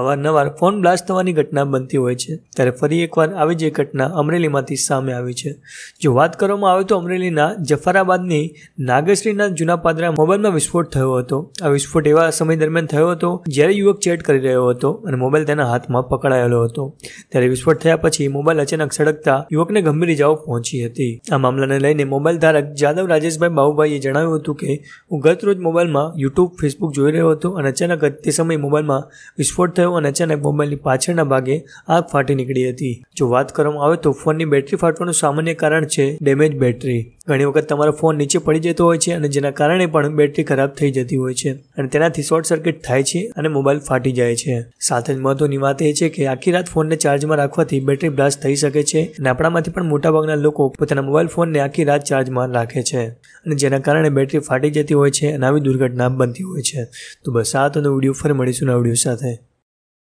અવારનવાર phone blast થવાની ઘટના બનતી હોય છે ત્યારે ફરી એકવાર આવી જ ઘટના અમરેલીમાંથી સામે આવી છે જો વાત કરવામાં આવે તો અમરેલીના જફરાબાદની નાગશ્રીના જૂના પાદરા મોબાઈલમાં વિસ્ફોટ થયો હતો આ વિસ્ફોટ એવા સમય દરમિયાન થયો હતો જ્યારે યુવક ચેટ કરી રહ્યો હતો અને મોબાઈલ તેના હાથમાં પકડાયેલો હતો ત્યારે વિસ્ફોટ થયા પછી મોબાઈલ અચાનક સડકતા યુવકને ગંભીર ઇજાઓ પહોંચી હતી આ મામલાને લઈને મોબાઈલ ધારક જાદવ રાજેશભાઈ બાહુભાઈએ જણાવ્યું હતું કે હું ગત રોજ મોબાઈલમાં યુટ્યુબ ફેસબુક જોઈ રહ્યો હતો અને અચાનક તે સમયે મોબાઈલમાં વિસ્ફોટ થયો અને અચાનક મોબાઈલની પાછળના ભાગે આગ ફાટી નીકળી હતી જો વાત કરવામાં આવે તો ફોનની બેટરી ફાટવાનું સામાન્ય કારણ છે ડેમેજ બેટરી ઘણી વખત તમારો ફોન નીચે પડી જતો હોય છે અને જેના કારણે પણ બેટરી ખરાબ થઈ જતી હોય છે અને તેનાથી શોર્ટ સર્કિટ થાય છે અને મોબાઈલ ફાટી જાય છે સાથે જ મહત્વની વાત એ છે કે આખી રાત ફોનને ચાર્જમાં રાખવાથી બેટરી બ્લાસ્ટ થઈ શકે છે અને આપણામાંથી પણ મોટાભાગના લોકો પોતાના મોબાઈલ ફોનને આખી રાત ચાર્જમાં રાખે છે અને જેના કારણે બેટરી ફાટી જતી હોય છે અને આવી દુર્ઘટના બનતી હોય છે તો બસ આ તો વિડીયો ફરી મળીશું નવા વિડીયો સાથે